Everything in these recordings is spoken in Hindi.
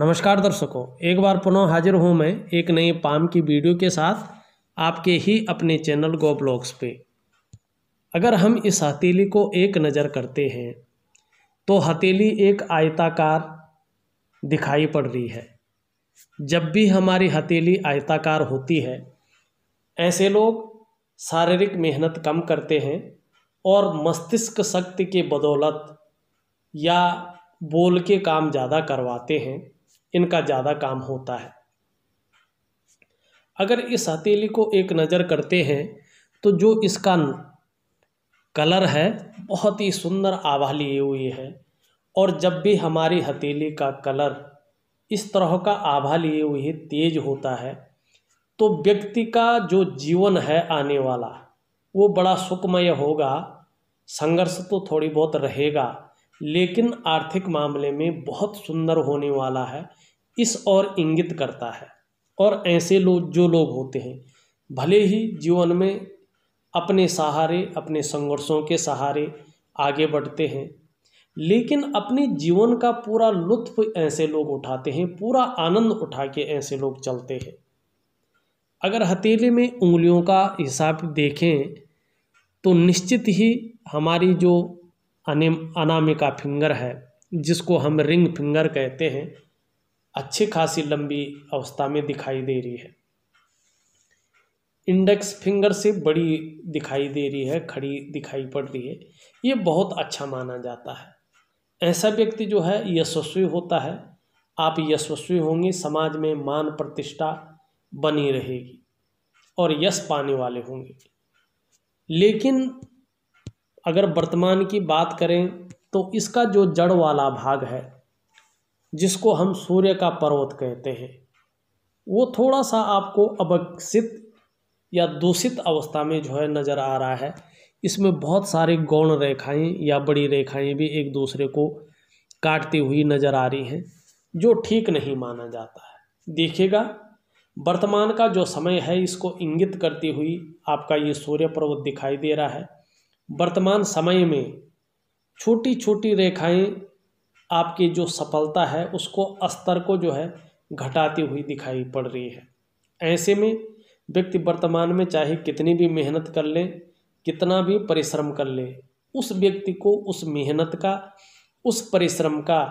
नमस्कार दर्शकों एक बार पुनः हाजिर हूँ मैं एक नए पाम की वीडियो के साथ आपके ही अपने चैनल गो ब्लॉग्स पे अगर हम इस हथेली को एक नज़र करते हैं तो हथेली एक आयताकार दिखाई पड़ रही है जब भी हमारी हथेली आयताकार होती है ऐसे लोग शारीरिक मेहनत कम करते हैं और मस्तिष्क शक्ति के बदौलत या बोल के काम ज़्यादा करवाते हैं इनका ज़्यादा काम होता है अगर इस हथेली को एक नज़र करते हैं तो जो इसका कलर है बहुत ही सुंदर आभा लिए हुए है और जब भी हमारी हथेली का कलर इस तरह का आभा लिए हुए तेज होता है तो व्यक्ति का जो जीवन है आने वाला वो बड़ा सुखमय होगा संघर्ष तो थोड़ी बहुत रहेगा लेकिन आर्थिक मामले में बहुत सुंदर होने वाला है इस और इंगित करता है और ऐसे लोग जो लोग होते हैं भले ही जीवन में अपने सहारे अपने संघर्षों के सहारे आगे बढ़ते हैं लेकिन अपने जीवन का पूरा लुत्फ ऐसे लोग उठाते हैं पूरा आनंद उठा के ऐसे लोग चलते हैं अगर हथेली में उंगलियों का हिसाब देखें तो निश्चित ही हमारी जो अनामिका फिंगर है जिसको हम रिंग फिंगर कहते हैं अच्छी खासी लंबी अवस्था में दिखाई दे रही है इंडेक्स फिंगर से बड़ी दिखाई दे रही है खड़ी दिखाई पड़ रही है ये बहुत अच्छा माना जाता है ऐसा व्यक्ति जो है यशस्वी होता है आप यशस्वी होंगे समाज में मान प्रतिष्ठा बनी रहेगी और यश पाने वाले होंगे लेकिन अगर वर्तमान की बात करें तो इसका जो जड़ वाला भाग है जिसको हम सूर्य का पर्वत कहते हैं वो थोड़ा सा आपको अवक्षित या दूषित अवस्था में जो है नज़र आ रहा है इसमें बहुत सारी गौण रेखाएं या बड़ी रेखाएं भी एक दूसरे को काटती हुई नज़र आ रही हैं जो ठीक नहीं माना जाता है देखिएगा वर्तमान का जो समय है इसको इंगित करती हुई आपका ये सूर्य पर्वत दिखाई दे रहा है वर्तमान समय में छोटी छोटी रेखाएं आपकी जो सफलता है उसको स्तर को जो है घटाती हुई दिखाई पड़ रही है ऐसे में व्यक्ति वर्तमान में चाहे कितनी भी मेहनत कर ले कितना भी परिश्रम कर ले उस व्यक्ति को उस मेहनत का उस परिश्रम का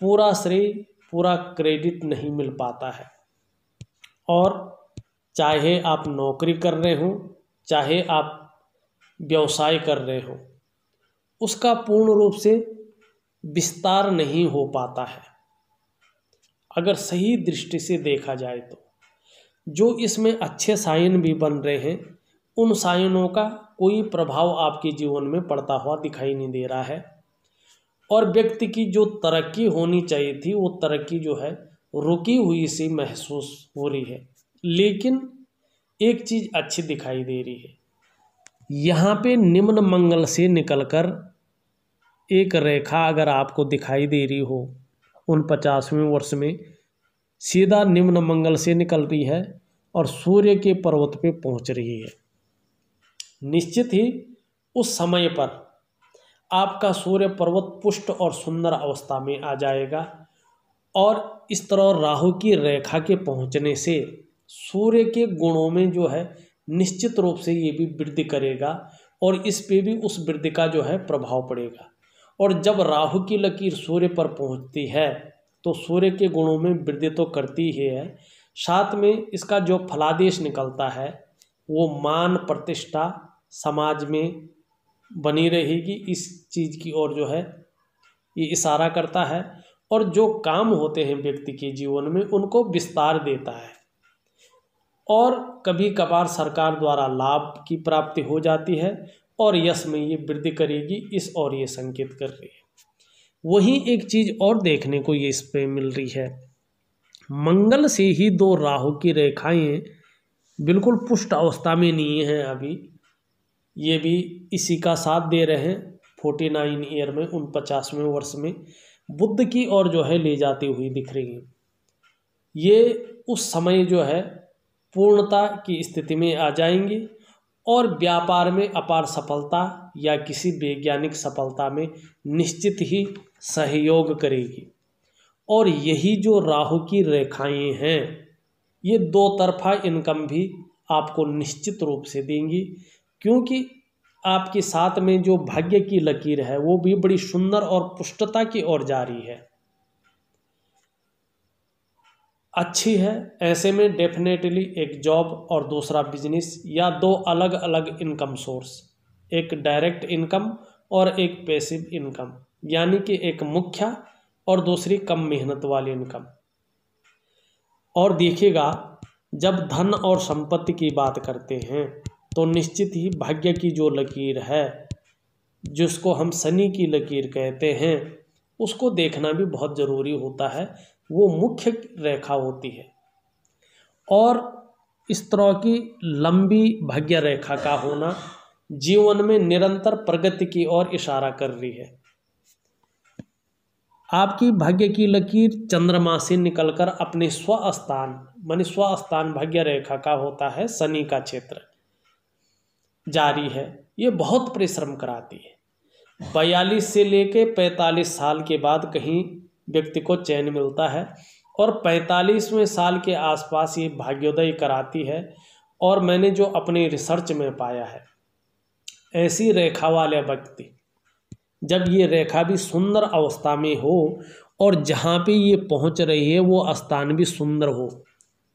पूरा श्रेय पूरा क्रेडिट नहीं मिल पाता है और चाहे आप नौकरी कर रहे हो चाहे आप व्यवसाय कर रहे हो उसका पूर्ण रूप से विस्तार नहीं हो पाता है अगर सही दृष्टि से देखा जाए तो जो इसमें अच्छे साइन भी बन रहे हैं उन साइनों का कोई प्रभाव आपके जीवन में पड़ता हुआ दिखाई नहीं दे रहा है और व्यक्ति की जो तरक्की होनी चाहिए थी वो तरक्की जो है रुकी हुई सी महसूस हो रही है लेकिन एक चीज़ अच्छी दिखाई दे रही है यहाँ पे निम्न मंगल से निकलकर एक रेखा अगर आपको दिखाई दे रही हो उन पचासवें वर्ष में सीधा निम्न मंगल से निकल रही है और सूर्य के पर्वत पे पहुँच रही है निश्चित ही उस समय पर आपका सूर्य पर्वत पुष्ट और सुंदर अवस्था में आ जाएगा और इस तरह राहु की रेखा के पहुँचने से सूर्य के गुणों में जो है निश्चित रूप से ये भी वृद्धि करेगा और इस पे भी उस वृद्धि का जो है प्रभाव पड़ेगा और जब राहु की लकीर सूर्य पर पहुंचती है तो सूर्य के गुणों में वृद्धि तो करती ही है साथ में इसका जो फलादेश निकलता है वो मान प्रतिष्ठा समाज में बनी रहेगी इस चीज़ की ओर जो है ये इशारा करता है और जो काम होते हैं व्यक्ति के जीवन में उनको विस्तार देता है और कभी कभार सरकार द्वारा लाभ की प्राप्ति हो जाती है और यश में ये वृद्धि करेगी इस और ये संकेत कर रही है वहीं एक चीज़ और देखने को ये इस पर मिल रही है मंगल से ही दो राहु की रेखाएं बिल्कुल पुष्ट अवस्था में नहीं हैं अभी ये भी इसी का साथ दे रहे हैं फोर्टी नाइन ईयर में उन पचासवें वर्ष में बुद्ध की ओर जो है ले जाती हुई दिख रही है ये उस समय जो है पूर्णता की स्थिति में आ जाएंगे और व्यापार में अपार सफलता या किसी वैज्ञानिक सफलता में निश्चित ही सहयोग करेगी और यही जो राहु की रेखाएं हैं ये दो तरफा इनकम भी आपको निश्चित रूप से देंगी क्योंकि आपके साथ में जो भाग्य की लकीर है वो भी बड़ी सुंदर और पुष्टता की ओर जा रही है अच्छी है ऐसे में डेफिनेटली एक जॉब और दूसरा बिजनेस या दो अलग अलग इनकम सोर्स एक डायरेक्ट इनकम और एक पैसिव इनकम यानी कि एक मुख्य और दूसरी कम मेहनत वाली इनकम और देखिएगा जब धन और संपत्ति की बात करते हैं तो निश्चित ही भाग्य की जो लकीर है जिसको हम शनि की लकीर कहते हैं उसको देखना भी बहुत ज़रूरी होता है वो मुख्य रेखा होती है और इस तरह की लंबी भाग्य रेखा का होना जीवन में निरंतर प्रगति की ओर इशारा कर रही है आपकी भाग्य की लकीर चंद्रमा से निकलकर अपने स्वस्थान मानी स्वस्थान भाग्य रेखा का होता है शनि का क्षेत्र जारी है ये बहुत परिश्रम कराती है बयालीस से लेके पैंतालीस साल के बाद कहीं व्यक्ति को चैन मिलता है और पैंतालीसवें साल के आसपास ये भाग्योदय कराती है और मैंने जो अपनी रिसर्च में पाया है ऐसी रेखा वाले व्यक्ति जब ये रेखा भी सुंदर अवस्था में हो और जहाँ पे ये पहुँच रही है वो स्थान भी सुंदर हो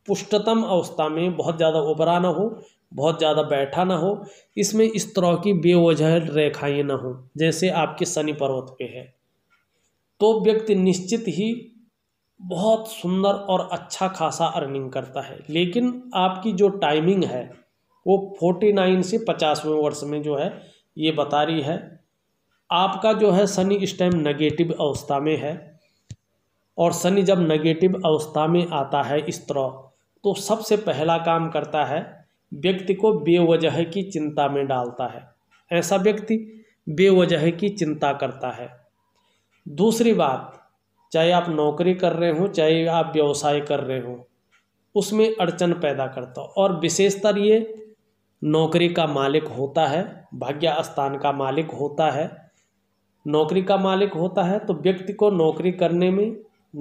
पुष्टतम अवस्था में बहुत ज़्यादा उभरा ना हो बहुत ज़्यादा बैठा ना हो इसमें इस तरह की बेवजह रेखाएं ना हो जैसे आपके शनि पर्वत पे है तो व्यक्ति निश्चित ही बहुत सुंदर और अच्छा खासा अर्निंग करता है लेकिन आपकी जो टाइमिंग है वो फोर्टी नाइन से पचासवें वर्ष में जो है ये बता रही है आपका जो है शनि इस टाइम नेगेटिव अवस्था में है और शनि जब नेगेटिव अवस्था में आता है इस तरह तो सबसे पहला काम करता है व्यक्ति को बेवजह की चिंता में डालता है ऐसा व्यक्ति बेवजह की चिंता करता है दूसरी बात चाहे आप नौकरी कर रहे हो चाहे आप व्यवसाय कर रहे हो उसमें अड़चन पैदा करता और विशेषतर ये नौकरी का मालिक होता है भाग्य स्थान का मालिक होता है नौकरी का मालिक होता है तो व्यक्ति को नौकरी करने में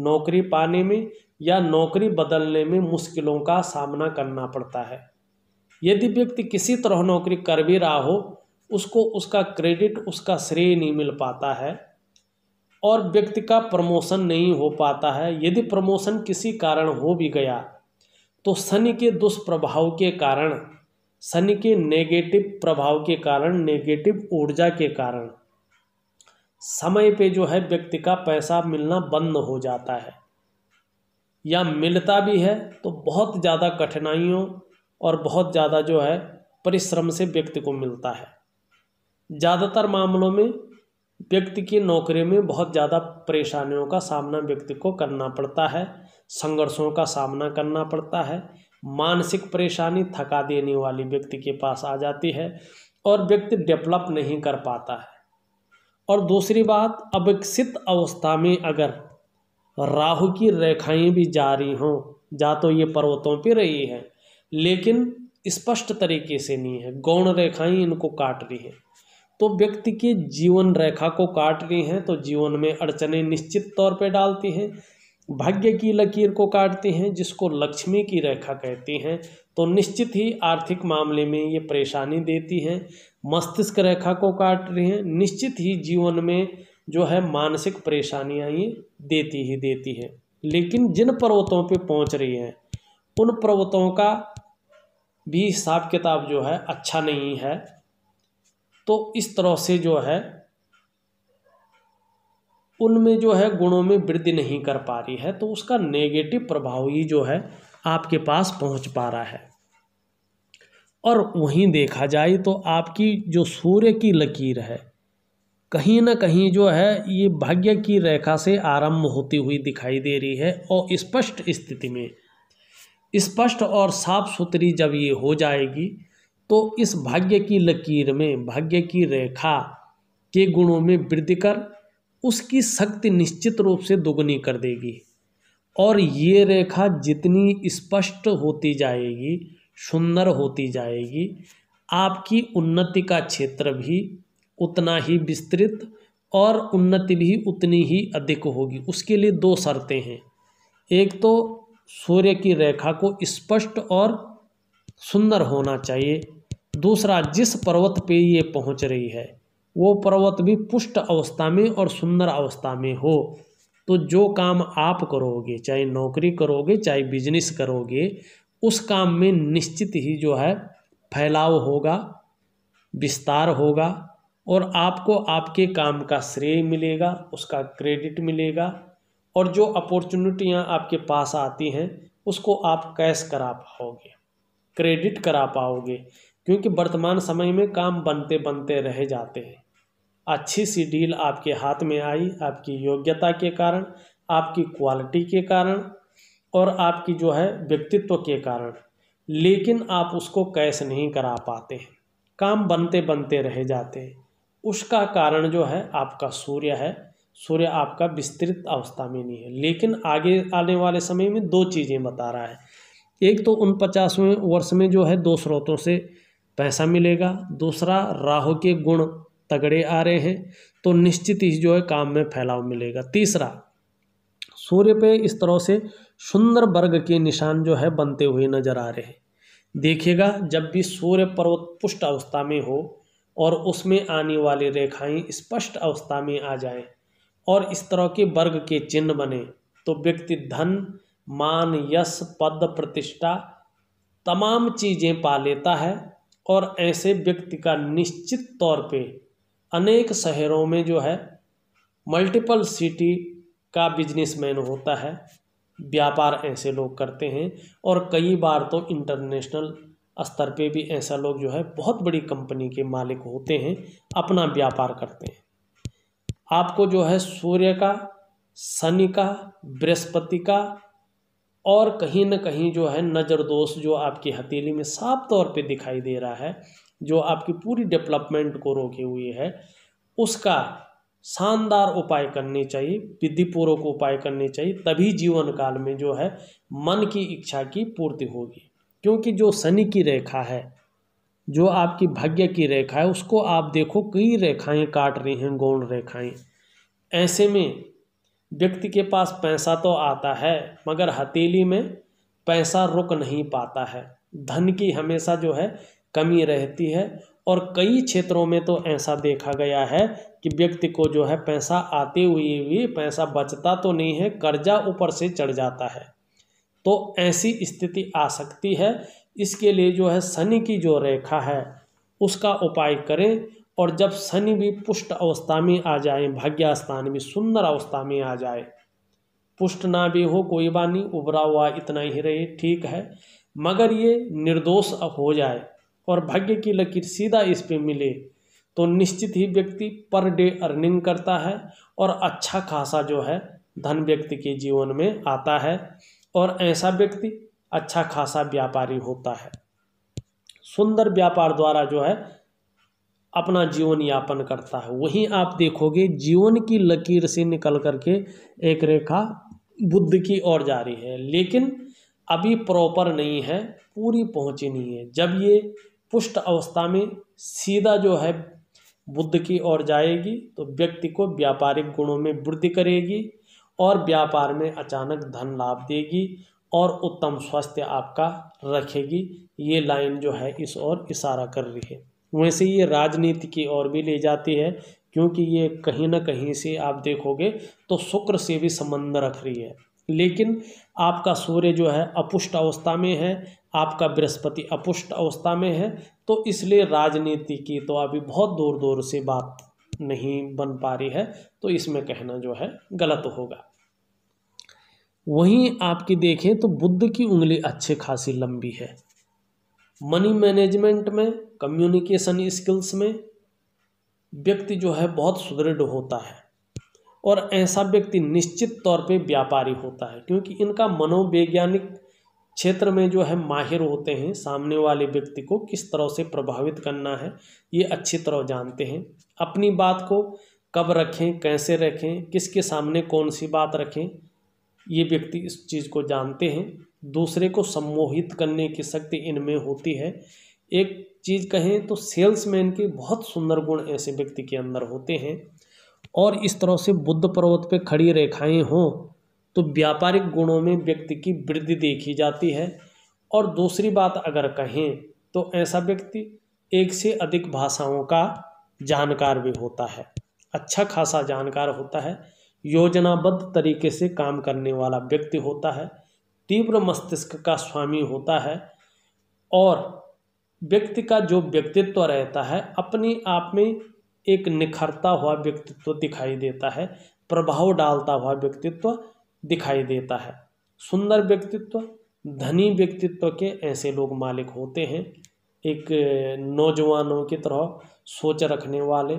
नौकरी पाने में या नौकरी बदलने में मुश्किलों का सामना करना पड़ता है यदि व्यक्ति किसी तरह नौकरी कर भी रहा हो उसको उसका क्रेडिट उसका श्रेय नहीं मिल पाता है और व्यक्ति का प्रमोशन नहीं हो पाता है यदि प्रमोशन किसी कारण हो भी गया तो शनि के दुष्प्रभाव के कारण शनि के नेगेटिव प्रभाव के कारण नेगेटिव ऊर्जा के कारण समय पे जो है व्यक्ति का पैसा मिलना बंद हो जाता है या मिलता भी है तो बहुत ज़्यादा कठिनाइयों और बहुत ज़्यादा जो है परिश्रम से व्यक्ति को मिलता है ज़्यादातर मामलों में व्यक्ति की नौकरी में बहुत ज़्यादा परेशानियों का सामना व्यक्ति को करना पड़ता है संघर्षों का सामना करना पड़ता है मानसिक परेशानी थका देने वाली व्यक्ति के पास आ जाती है और व्यक्ति डेवलप नहीं कर पाता है और दूसरी बात अविकसित अवस्था में अगर राहु की रेखाएं भी जा रही हों जा तो ये पर्वतों पर रही है लेकिन स्पष्ट तरीके से नहीं है गौण रेखाएं इनको काट रही है तो व्यक्ति की जीवन रेखा को काट रही हैं तो जीवन में अड़चने निश्चित तौर पे डालती हैं भाग्य की लकीर को काटती हैं जिसको लक्ष्मी की रेखा कहती हैं तो निश्चित ही आर्थिक मामले में ये परेशानी देती हैं मस्तिष्क रेखा को काट रही हैं निश्चित ही जीवन में जो है मानसिक परेशानियाँ ये देती ही देती हैं लेकिन जिन पर्वतों पे पहुँच रही हैं उन पर्वतों का भी हिसाब किताब जो है अच्छा नहीं है तो इस तरह से जो है उनमें जो है गुणों में वृद्धि नहीं कर पा रही है तो उसका नेगेटिव प्रभाव ही जो है आपके पास पहुंच पा रहा है और वहीं देखा जाए तो आपकी जो सूर्य की लकीर है कहीं ना कहीं जो है ये भाग्य की रेखा से आरंभ होती हुई दिखाई दे रही है और स्पष्ट स्थिति में स्पष्ट और साफ सुथरी जब ये हो जाएगी तो इस भाग्य की लकीर में भाग्य की रेखा के गुणों में वृद्धि कर उसकी शक्ति निश्चित रूप से दोगुनी कर देगी और ये रेखा जितनी स्पष्ट होती जाएगी सुंदर होती जाएगी आपकी उन्नति का क्षेत्र भी उतना ही विस्तृत और उन्नति भी उतनी ही अधिक होगी उसके लिए दो शर्तें हैं एक तो सूर्य की रेखा को स्पष्ट और सुंदर होना चाहिए दूसरा जिस पर्वत पे ये पहुंच रही है वो पर्वत भी पुष्ट अवस्था में और सुंदर अवस्था में हो तो जो काम आप करोगे चाहे नौकरी करोगे चाहे बिजनेस करोगे उस काम में निश्चित ही जो है फैलाव होगा विस्तार होगा और आपको आपके काम का श्रेय मिलेगा उसका क्रेडिट मिलेगा और जो अपॉर्चुनिटियाँ आपके पास आती हैं उसको आप कैश करा पाओगे क्रेडिट करा पाओगे क्योंकि वर्तमान समय में काम बनते बनते रह जाते हैं अच्छी सी डील आपके हाथ में आई आपकी योग्यता के कारण आपकी क्वालिटी के कारण और आपकी जो है व्यक्तित्व के कारण लेकिन आप उसको कैश नहीं करा पाते हैं काम बनते बनते रह जाते हैं उसका कारण जो है आपका सूर्य है सूर्य आपका विस्तृत अवस्था में नहीं है लेकिन आगे आने वाले समय में दो चीज़ें बता रहा है एक तो उन पचासवें वर्ष में जो है दो स्रोतों से पैसा मिलेगा दूसरा राहु के गुण तगड़े आ रहे हैं तो निश्चित ही जो है काम में फैलाव मिलेगा तीसरा सूर्य पे इस तरह से सुंदर वर्ग के निशान जो है बनते हुए नजर आ रहे हैं देखिएगा जब भी सूर्य पर्वत पुष्ट अवस्था में हो और उसमें आने वाली रेखाएं स्पष्ट अवस्था में आ जाएं और इस तरह के वर्ग के चिन्ह बने तो व्यक्ति धन मान यश पद प्रतिष्ठा तमाम चीज़ें पा लेता है और ऐसे व्यक्ति का निश्चित तौर पे अनेक शहरों में जो है मल्टीपल सिटी का बिजनेसमैन होता है व्यापार ऐसे लोग करते हैं और कई बार तो इंटरनेशनल स्तर पे भी ऐसा लोग जो है बहुत बड़ी कंपनी के मालिक होते हैं अपना व्यापार करते हैं आपको जो है सूर्य का शनि का बृहस्पति का और कहीं ना कहीं जो है नज़र दोष जो आपकी हथेली में साफ तौर पे दिखाई दे रहा है जो आपकी पूरी डेवलपमेंट को रोके हुए है उसका शानदार उपाय करने चाहिए विधिपूर्वक उपाय करने चाहिए तभी जीवन काल में जो है मन की इच्छा की पूर्ति होगी क्योंकि जो शनि की रेखा है जो आपकी भाग्य की रेखा है उसको आप देखो कई रेखाएं काट रही हैं गौण रेखाएं ऐसे में व्यक्ति के पास पैसा तो आता है मगर हथेली में पैसा रुक नहीं पाता है धन की हमेशा जो है कमी रहती है और कई क्षेत्रों में तो ऐसा देखा गया है कि व्यक्ति को जो है पैसा आते हुए भी पैसा बचता तो नहीं है कर्जा ऊपर से चढ़ जाता है तो ऐसी स्थिति आ सकती है इसके लिए जो है शनि की जो रेखा है उसका उपाय करें और जब शनि भी पुष्ट अवस्था में आ जाए भाग्यास्थान में सुंदर अवस्था में आ जाए पुष्ट ना भी हो कोई बात नहीं उभरा हुआ इतना ही रहे ठीक है मगर ये निर्दोष हो जाए और भाग्य की लकीर सीधा इस पे मिले तो निश्चित ही व्यक्ति पर डे अर्निंग करता है और अच्छा खासा जो है धन व्यक्ति के जीवन में आता है और ऐसा व्यक्ति अच्छा खासा व्यापारी होता है सुंदर व्यापार द्वारा जो है अपना जीवन यापन करता है वहीं आप देखोगे जीवन की लकीर से निकल करके एक रेखा बुद्ध की ओर जा रही है लेकिन अभी प्रॉपर नहीं है पूरी पहुँची नहीं है जब ये पुष्ट अवस्था में सीधा जो है बुद्ध की ओर जाएगी तो व्यक्ति को व्यापारिक गुणों में वृद्धि करेगी और व्यापार में अचानक धन लाभ देगी और उत्तम स्वास्थ्य आपका रखेगी ये लाइन जो है इस ओर इशारा कर रही है वैसे ये राजनीति की ओर भी ले जाती है क्योंकि ये कहीं ना कहीं से आप देखोगे तो शुक्र से भी संबंध रख रही है लेकिन आपका सूर्य जो है अपुष्ट अवस्था में है आपका बृहस्पति अपुष्ट अवस्था में है तो इसलिए राजनीति की तो अभी बहुत दूर दूर से बात नहीं बन पा रही है तो इसमें कहना जो है गलत होगा वहीं आपकी देखें तो बुद्ध की उंगली अच्छे खासी लंबी है मनी मैनेजमेंट में कम्युनिकेशन स्किल्स में व्यक्ति जो है बहुत सुदृढ़ होता है और ऐसा व्यक्ति निश्चित तौर पे व्यापारी होता है क्योंकि इनका मनोवैज्ञानिक क्षेत्र में जो है माहिर होते हैं सामने वाले व्यक्ति को किस तरह से प्रभावित करना है ये अच्छी तरह जानते हैं अपनी बात को कब रखें कैसे रखें किसके सामने कौन सी बात रखें ये व्यक्ति इस चीज़ को जानते हैं दूसरे को सम्मोहित करने की शक्ति इनमें होती है एक चीज़ कहें तो सेल्समैन के बहुत सुंदर गुण ऐसे व्यक्ति के अंदर होते हैं और इस तरह से बुद्ध पर्वत पे खड़ी रेखाएं हों तो व्यापारिक गुणों में व्यक्ति की वृद्धि देखी जाती है और दूसरी बात अगर कहें तो ऐसा व्यक्ति एक से अधिक भाषाओं का जानकार भी होता है अच्छा खासा जानकार होता है योजनाबद्ध तरीके से काम करने वाला व्यक्ति होता है तीव्र मस्तिष्क का स्वामी होता है और व्यक्ति का जो व्यक्तित्व रहता है अपने आप में एक निखरता हुआ व्यक्तित्व दिखाई देता है प्रभाव डालता हुआ व्यक्तित्व दिखाई देता है सुंदर व्यक्तित्व धनी व्यक्तित्व के ऐसे लोग मालिक होते हैं एक नौजवानों की तरह सोच रखने वाले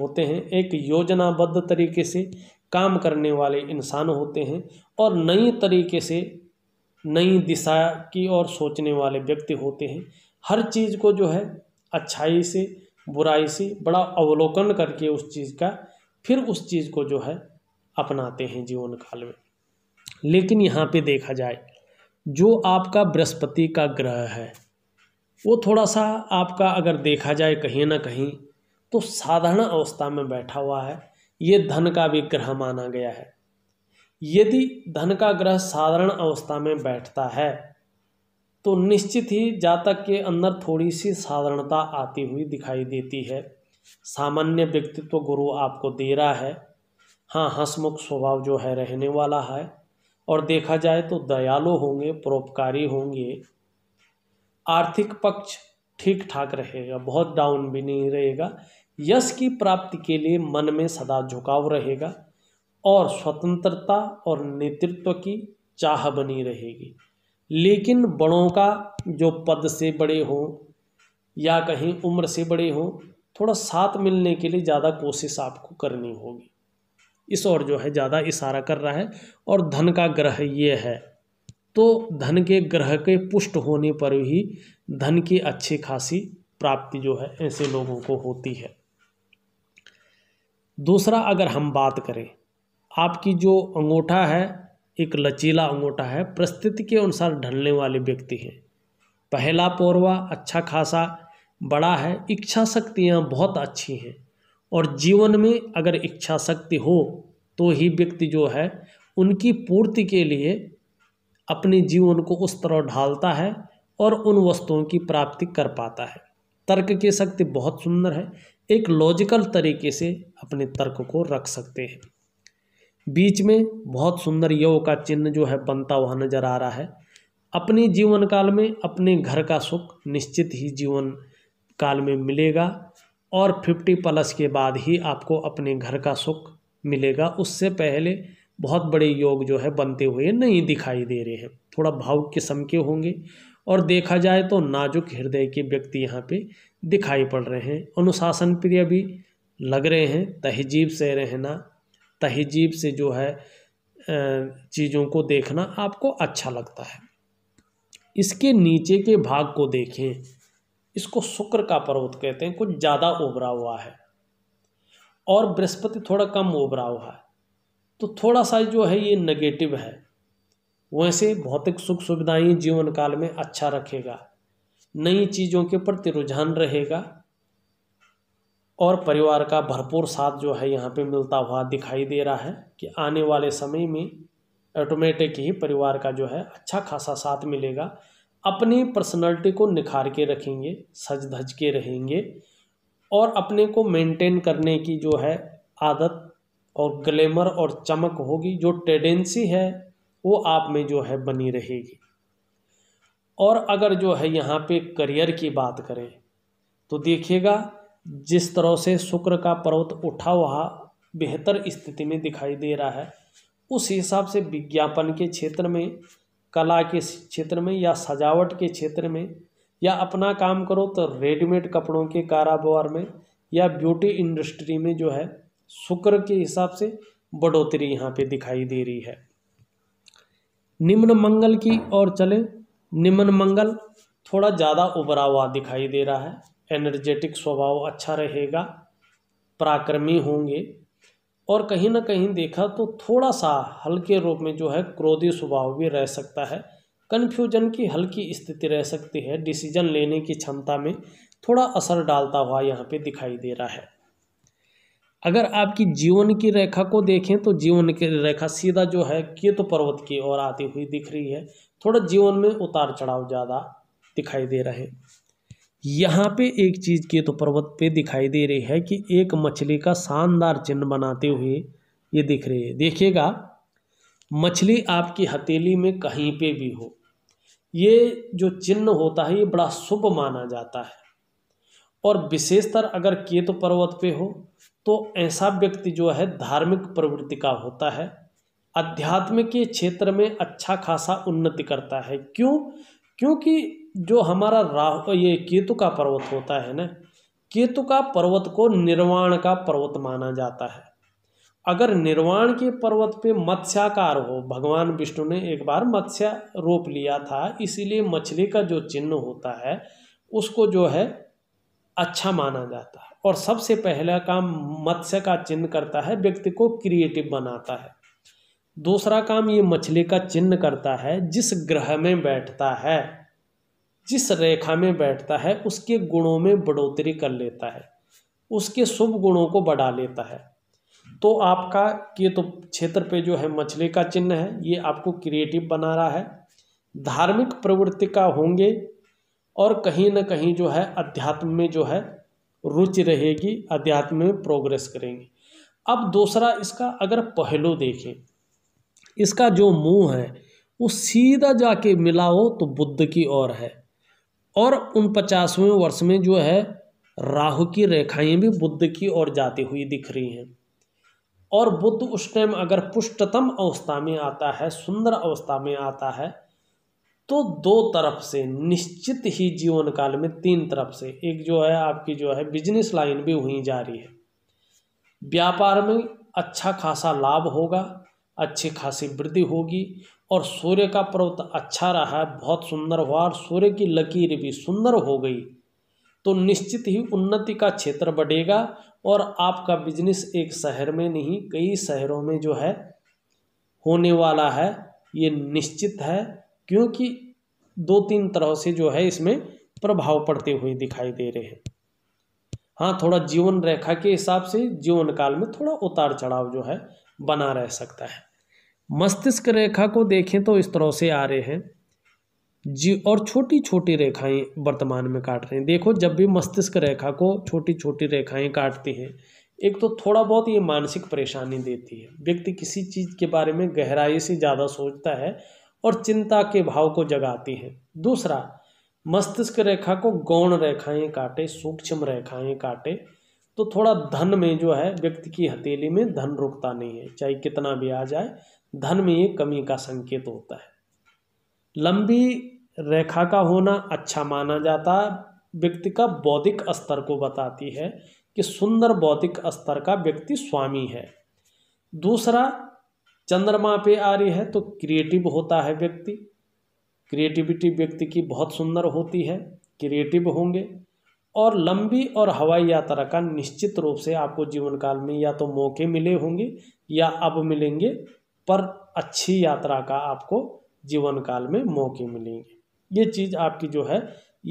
होते हैं एक योजनाबद्ध तरीके से काम करने वाले इंसान होते हैं और नई तरीके से नई दिशा की ओर सोचने वाले व्यक्ति होते हैं हर चीज़ को जो है अच्छाई से बुराई से बड़ा अवलोकन करके उस चीज़ का फिर उस चीज़ को जो है अपनाते हैं जीवन काल में लेकिन यहाँ पे देखा जाए जो आपका बृहस्पति का ग्रह है वो थोड़ा सा आपका अगर देखा जाए कहीं ना कहीं तो साधारण अवस्था में बैठा हुआ है ये धन का भी ग्रह माना गया है यदि धन का ग्रह साधारण अवस्था में बैठता है तो निश्चित ही जातक के अंदर थोड़ी सी साधारणता आती हुई दिखाई देती है सामान्य व्यक्तित्व गुरु आपको दे रहा है हाँ हंसमुख स्वभाव जो है रहने वाला है और देखा जाए तो दयालु होंगे परोपकारी होंगे आर्थिक पक्ष ठीक ठाक रहेगा बहुत डाउन भी नहीं रहेगा यश की प्राप्ति के लिए मन में सदा झुकाव रहेगा और स्वतंत्रता और नेतृत्व की चाह बनी रहेगी लेकिन बड़ों का जो पद से बड़े हों या कहीं उम्र से बड़े हों थोड़ा साथ मिलने के लिए ज़्यादा कोशिश आपको करनी होगी इस और जो है ज़्यादा इशारा कर रहा है और धन का ग्रह ये है तो धन के ग्रह के पुष्ट होने पर ही धन की अच्छी खासी प्राप्ति जो है ऐसे लोगों को होती है दूसरा अगर हम बात करें आपकी जो अंगूठा है एक लचीला अंगूठा है परिस्थिति के अनुसार ढलने वाले व्यक्ति हैं पहला पौरवा अच्छा खासा बड़ा है इच्छा शक्तियाँ बहुत अच्छी हैं और जीवन में अगर इच्छा शक्ति हो तो ही व्यक्ति जो है उनकी पूर्ति के लिए अपने जीवन को उस तरह ढालता है और उन वस्तुओं की प्राप्ति कर पाता है तर्क की शक्ति बहुत सुंदर है एक लॉजिकल तरीके से अपने तर्क को रख सकते हैं बीच में बहुत सुंदर यव का चिन्ह जो है बनता हुआ नजर आ रहा है अपने जीवन काल में अपने घर का सुख निश्चित ही जीवन काल में मिलेगा और फिफ्टी प्लस के बाद ही आपको अपने घर का सुख मिलेगा उससे पहले बहुत बड़े योग जो है बनते हुए नहीं दिखाई दे रहे हैं थोड़ा भावुक किस्म के होंगे और देखा जाए तो नाजुक हृदय के व्यक्ति यहाँ पे दिखाई पड़ रहे हैं अनुशासन प्रिय भी लग रहे हैं तहजीब से रहना तहजीब से जो है चीज़ों को देखना आपको अच्छा लगता है इसके नीचे के भाग को देखें इसको शुक्र का पर्वत कहते हैं कुछ ज़्यादा उभरा हुआ है और बृहस्पति थोड़ा कम उभरा हुआ है तो थोड़ा सा जो है ये नेगेटिव है वैसे भौतिक सुख सुविधाएं जीवन काल में अच्छा रखेगा नई चीज़ों के प्रति रुझान रहेगा और परिवार का भरपूर साथ जो है यहाँ पे मिलता हुआ दिखाई दे रहा है कि आने वाले समय में ऑटोमेटिक ही परिवार का जो है अच्छा खासा साथ मिलेगा अपनी पर्सनालिटी को निखार के रखेंगे सज धज के रहेंगे और अपने को मेंटेन करने की जो है आदत और ग्लैमर और चमक होगी जो टेंडेंसी है वो आप में जो है बनी रहेगी और अगर जो है यहाँ पे करियर की बात करें तो देखिएगा जिस तरह से शुक्र का पर्वत उठा हुआ बेहतर स्थिति में दिखाई दे रहा है उस हिसाब से विज्ञापन के क्षेत्र में कला के क्षेत्र में या सजावट के क्षेत्र में या अपना काम करो तो रेडीमेड कपड़ों के कारोबार में या ब्यूटी इंडस्ट्री में जो है शुक्र के हिसाब से बढ़ोतरी यहाँ पे दिखाई दे रही है निम्न मंगल की ओर चले निम्न मंगल थोड़ा ज़्यादा उभरा हुआ दिखाई दे रहा है एनर्जेटिक स्वभाव अच्छा रहेगा पराक्रमी होंगे और कहीं ना कहीं देखा तो थोड़ा सा हल्के रूप में जो है क्रोधी स्वभाव भी रह सकता है कन्फ्यूजन की हल्की स्थिति रह सकती है डिसीजन लेने की क्षमता में थोड़ा असर डालता हुआ यहाँ पे दिखाई दे रहा है अगर आपकी जीवन की रेखा को देखें तो जीवन की रेखा सीधा जो है केतु तो पर्वत की ओर आती हुई दिख रही है थोड़ा जीवन में उतार चढ़ाव ज़्यादा दिखाई दे रहे हैं यहाँ पे एक चीज़ के तो पर्वत पे दिखाई दे रही है कि एक मछली का शानदार चिन्ह बनाते हुए ये दिख रही है देखिएगा मछली आपकी हथेली में कहीं पे भी हो ये जो चिन्ह होता है ये बड़ा शुभ माना जाता है और विशेषतर अगर केतु पर्वत पे हो तो ऐसा व्यक्ति जो है धार्मिक प्रवृत्ति का होता है अध्यात्म के क्षेत्र में अच्छा खासा उन्नति करता है क्यों क्योंकि जो हमारा राह ये केतु का पर्वत होता है ना केतु का पर्वत को निर्वाण का पर्वत माना जाता है अगर निर्वाण के पर्वत पे मत्स्याकार हो भगवान विष्णु ने एक बार मत्स्य रोप लिया था इसीलिए मछली का जो चिन्ह होता है उसको जो है अच्छा माना जाता है और सबसे पहला काम मत्स्य का चिन्ह करता है व्यक्ति को क्रिएटिव बनाता है दूसरा काम ये मछली का चिन्ह करता है जिस ग्रह में बैठता है जिस रेखा में बैठता है उसके गुणों में बढ़ोतरी कर लेता है उसके शुभ गुणों को बढ़ा लेता है तो आपका ये तो क्षेत्र पे जो है मछली का चिन्ह है ये आपको क्रिएटिव बना रहा है धार्मिक प्रवृत्ति का होंगे और कहीं ना कहीं जो है अध्यात्म में जो है रुचि रहेगी अध्यात्म में प्रोग्रेस करेंगे अब दूसरा इसका अगर पहलू देखें इसका जो मुंह है वो सीधा जाके मिला हो तो बुद्ध की ओर है और उन पचासवें वर्ष में जो है राहु की रेखाएं भी बुद्ध की ओर जाती हुई दिख रही हैं और बुद्ध उस टाइम अगर पुष्टतम अवस्था में आता है सुंदर अवस्था में आता है तो दो तरफ से निश्चित ही जीवन काल में तीन तरफ से एक जो है आपकी जो है बिजनेस लाइन भी वहीं जा रही है व्यापार में अच्छा खासा लाभ होगा अच्छी खासी वृद्धि होगी और सूर्य का पर्वत अच्छा रहा बहुत सुंदर हुआ और सूर्य की लकीर भी सुंदर हो गई तो निश्चित ही उन्नति का क्षेत्र बढ़ेगा और आपका बिजनेस एक शहर में नहीं कई शहरों में जो है होने वाला है ये निश्चित है क्योंकि दो तीन तरह से जो है इसमें प्रभाव पड़ते हुए दिखाई दे रहे हैं हाँ थोड़ा जीवन रेखा के हिसाब से जीवन काल में थोड़ा उतार चढ़ाव जो है बना रह सकता है मस्तिष्क रेखा को देखें तो इस तरह से आ रहे हैं जी और छोटी छोटी रेखाएं वर्तमान में काट रहे हैं देखो जब भी मस्तिष्क रेखा को छोटी छोटी रेखाएं काटती हैं एक तो थोड़ा बहुत ये मानसिक परेशानी देती है व्यक्ति किसी चीज़ के बारे में गहराई से ज़्यादा सोचता है और चिंता के भाव को जगाती है दूसरा मस्तिष्क रेखा को गौण रेखाएँ काटे सूक्ष्म रेखाएँ काटे तो थोड़ा धन में जो है व्यक्ति की हथेली में धन रुकता नहीं है चाहे कितना भी आ जाए धन में ये कमी का संकेत होता है लंबी रेखा का होना अच्छा माना जाता है व्यक्ति का बौद्धिक स्तर को बताती है कि सुंदर बौद्धिक स्तर का व्यक्ति स्वामी है दूसरा चंद्रमा पे आ रही है तो क्रिएटिव होता है व्यक्ति क्रिएटिविटी व्यक्ति की बहुत सुंदर होती है क्रिएटिव होंगे और लंबी और हवाई यात्रा का निश्चित रूप से आपको जीवन काल में या तो मौके मिले होंगे या अब मिलेंगे पर अच्छी यात्रा का आपको जीवन काल में मौके मिलेंगे ये चीज़ आपकी जो है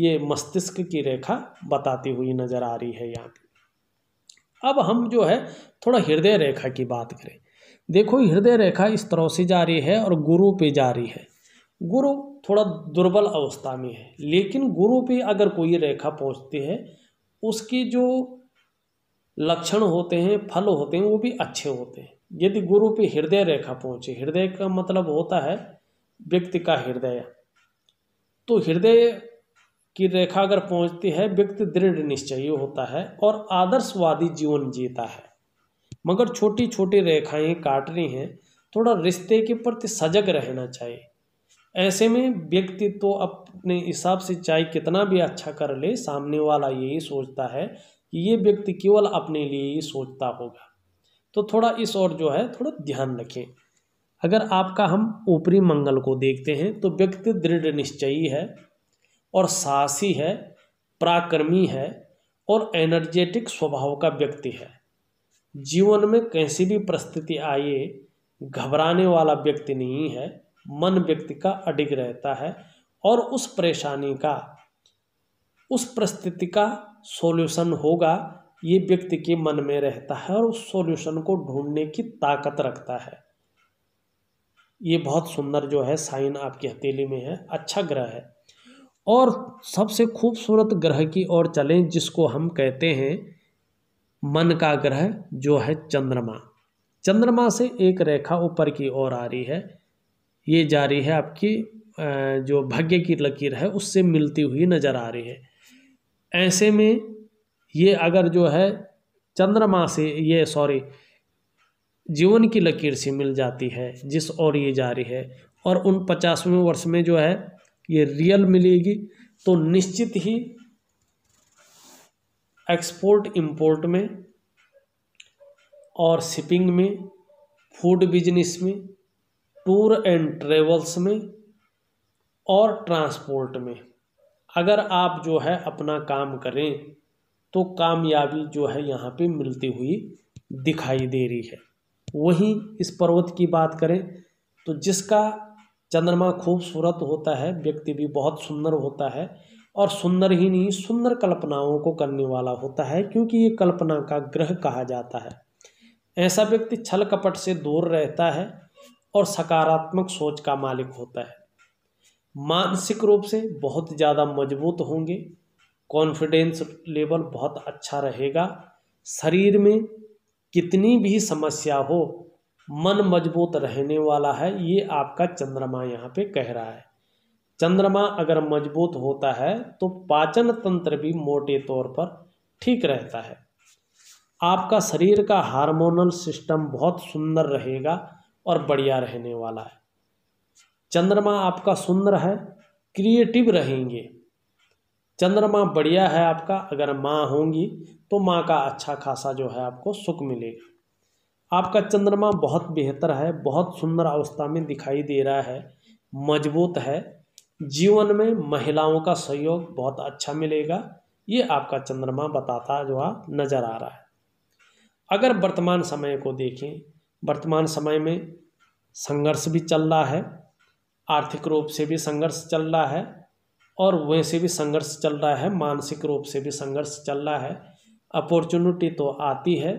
ये मस्तिष्क की रेखा बताती हुई नज़र आ रही है यहाँ पे अब हम जो है थोड़ा हृदय रेखा की बात करें देखो हृदय रेखा इस तरह से जा रही है और गुरु पे जा रही है गुरु थोड़ा दुर्बल अवस्था में है लेकिन गुरु पे अगर कोई रेखा पहुँचती है उसकी जो लक्षण होते हैं फल होते हैं वो भी अच्छे होते हैं यदि गुरु पे हृदय रेखा पहुंचे हृदय का मतलब होता है व्यक्ति का हृदय तो हृदय की रेखा अगर पहुंचती है व्यक्ति दृढ़ निश्चयी होता है और आदर्शवादी जीवन जीता है मगर छोटी छोटी रेखाएं रही हैं थोड़ा रिश्ते के प्रति सजग रहना चाहिए ऐसे में व्यक्ति तो अपने हिसाब से चाहे कितना भी अच्छा कर ले सामने वाला यही सोचता है कि ये व्यक्ति केवल अपने लिए ही सोचता होगा तो थोड़ा इस और जो है थोड़ा ध्यान रखें अगर आपका हम ऊपरी मंगल को देखते हैं तो व्यक्ति दृढ़ निश्चयी है और साहसी है पराक्रमी है और एनर्जेटिक स्वभाव का व्यक्ति है जीवन में कैसी भी परिस्थिति आए घबराने वाला व्यक्ति नहीं है मन व्यक्ति का अडिग रहता है और उस परेशानी का उस परिस्थिति का सॉल्यूशन होगा ये व्यक्ति के मन में रहता है और उस सॉल्यूशन को ढूंढने की ताकत रखता है ये बहुत सुंदर जो है साइन आपकी हथेली में है अच्छा ग्रह है और सबसे खूबसूरत ग्रह की ओर चलें जिसको हम कहते हैं मन का ग्रह जो है चंद्रमा चंद्रमा से एक रेखा ऊपर की ओर आ रही है ये जा रही है आपकी जो भाग्य की लकीर है उससे मिलती हुई नज़र आ रही है ऐसे में ये अगर जो है चंद्रमा से ये सॉरी जीवन की लकीर से मिल जाती है जिस ओर ये जा रही है और उन पचासवें वर्ष में जो है ये रियल मिलेगी तो निश्चित ही एक्सपोर्ट इंपोर्ट में और शिपिंग में फूड बिजनेस में टूर एंड ट्रेवल्स में और ट्रांसपोर्ट में अगर आप जो है अपना काम करें तो कामयाबी जो है यहाँ पे मिलती हुई दिखाई दे रही है वहीं इस पर्वत की बात करें तो जिसका चंद्रमा खूबसूरत होता है व्यक्ति भी बहुत सुंदर होता है और सुंदर ही नहीं सुंदर कल्पनाओं को करने वाला होता है क्योंकि ये कल्पना का ग्रह कहा जाता है ऐसा व्यक्ति छल कपट से दूर रहता है और सकारात्मक सोच का मालिक होता है मानसिक रूप से बहुत ज़्यादा मजबूत होंगे कॉन्फिडेंस लेवल बहुत अच्छा रहेगा शरीर में कितनी भी समस्या हो मन मजबूत रहने वाला है ये आपका चंद्रमा यहाँ पे कह रहा है चंद्रमा अगर मजबूत होता है तो पाचन तंत्र भी मोटे तौर पर ठीक रहता है आपका शरीर का हार्मोनल सिस्टम बहुत सुंदर रहेगा और बढ़िया रहने वाला है चंद्रमा आपका सुंदर है क्रिएटिव रहेंगे चंद्रमा बढ़िया है आपका अगर माँ होंगी तो माँ का अच्छा खासा जो है आपको सुख मिलेगा आपका चंद्रमा बहुत बेहतर है बहुत सुंदर अवस्था में दिखाई दे रहा है मजबूत है जीवन में महिलाओं का सहयोग बहुत अच्छा मिलेगा ये आपका चंद्रमा बताता जो आप नज़र आ रहा है अगर वर्तमान समय को देखें वर्तमान समय में संघर्ष भी चल रहा है आर्थिक रूप से भी संघर्ष चल रहा है और वैसे भी संघर्ष चल रहा है मानसिक रूप से भी संघर्ष चल रहा है अपॉर्चुनिटी तो आती है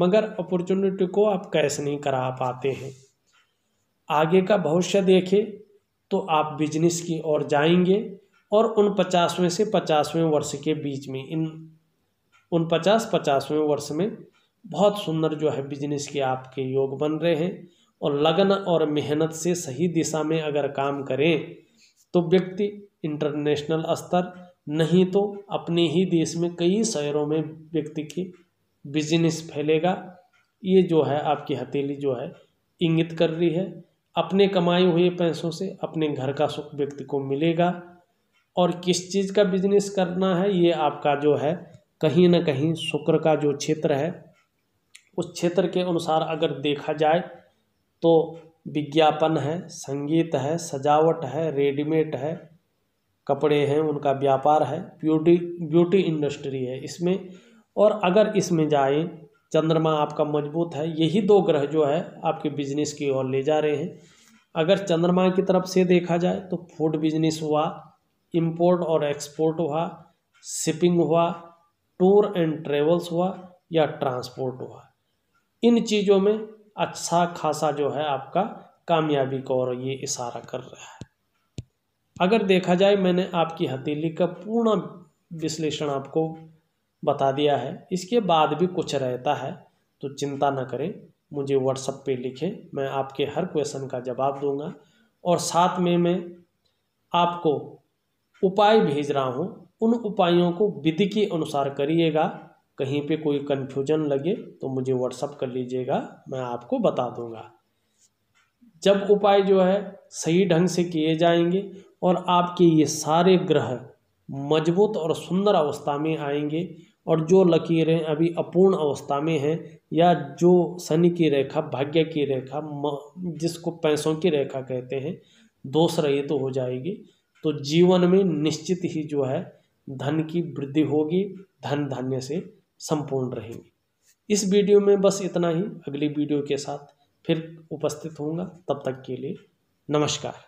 मगर अपॉर्चुनिटी को आप कैश नहीं करा पाते हैं आगे का भविष्य देखें तो आप बिजनेस की ओर जाएंगे और उन पचासवें से पचासवें वर्ष के बीच में इन उन पचास पचासवें वर्ष में बहुत सुंदर जो है बिजनेस के आपके योग बन रहे हैं और लगन और मेहनत से सही दिशा में अगर काम करें तो व्यक्ति इंटरनेशनल स्तर नहीं तो अपने ही देश में कई शहरों में व्यक्ति की बिजनेस फैलेगा ये जो है आपकी हथेली जो है इंगित कर रही है अपने कमाए हुए पैसों से अपने घर का सुख व्यक्ति को मिलेगा और किस चीज़ का बिजनेस करना है ये आपका जो है कहीं ना कहीं शुक्र का जो क्षेत्र है उस क्षेत्र के अनुसार अगर देखा जाए तो विज्ञापन है संगीत है सजावट है रेडीमेड है कपड़े हैं उनका व्यापार है ब्यूटी ब्यूटी इंडस्ट्री है इसमें और अगर इसमें जाए चंद्रमा आपका मजबूत है यही दो ग्रह जो है आपके बिजनेस की ओर ले जा रहे हैं अगर चंद्रमा की तरफ से देखा जाए तो फूड बिजनेस हुआ इम्पोर्ट और एक्सपोर्ट हुआ शिपिंग हुआ टूर एंड ट्रेवल्स हुआ या ट्रांसपोर्ट हुआ इन चीज़ों में अच्छा खासा जो है आपका कामयाबी को और ये इशारा कर रहा है अगर देखा जाए मैंने आपकी हथेली का पूर्ण विश्लेषण आपको बता दिया है इसके बाद भी कुछ रहता है तो चिंता ना करें मुझे व्हाट्सअप पे लिखें मैं आपके हर क्वेश्चन का जवाब दूंगा और साथ में मैं आपको उपाय भेज रहा हूँ उन उपायों को विधि के अनुसार करिएगा कहीं पे कोई कन्फ्यूजन लगे तो मुझे व्हाट्सअप कर लीजिएगा मैं आपको बता दूंगा जब उपाय जो है सही ढंग से किए जाएंगे और आपके ये सारे ग्रह मजबूत और सुंदर अवस्था में आएंगे और जो लकीरें अभी अपूर्ण अवस्था में हैं या जो शनि की रेखा भाग्य की रेखा जिसको पैसों की रेखा कहते हैं दोष रहित तो हो जाएगी तो जीवन में निश्चित ही जो है धन की वृद्धि होगी धन धान्य से संपूर्ण रहेंगे इस वीडियो में बस इतना ही अगली वीडियो के साथ फिर उपस्थित होंगे तब तक के लिए नमस्कार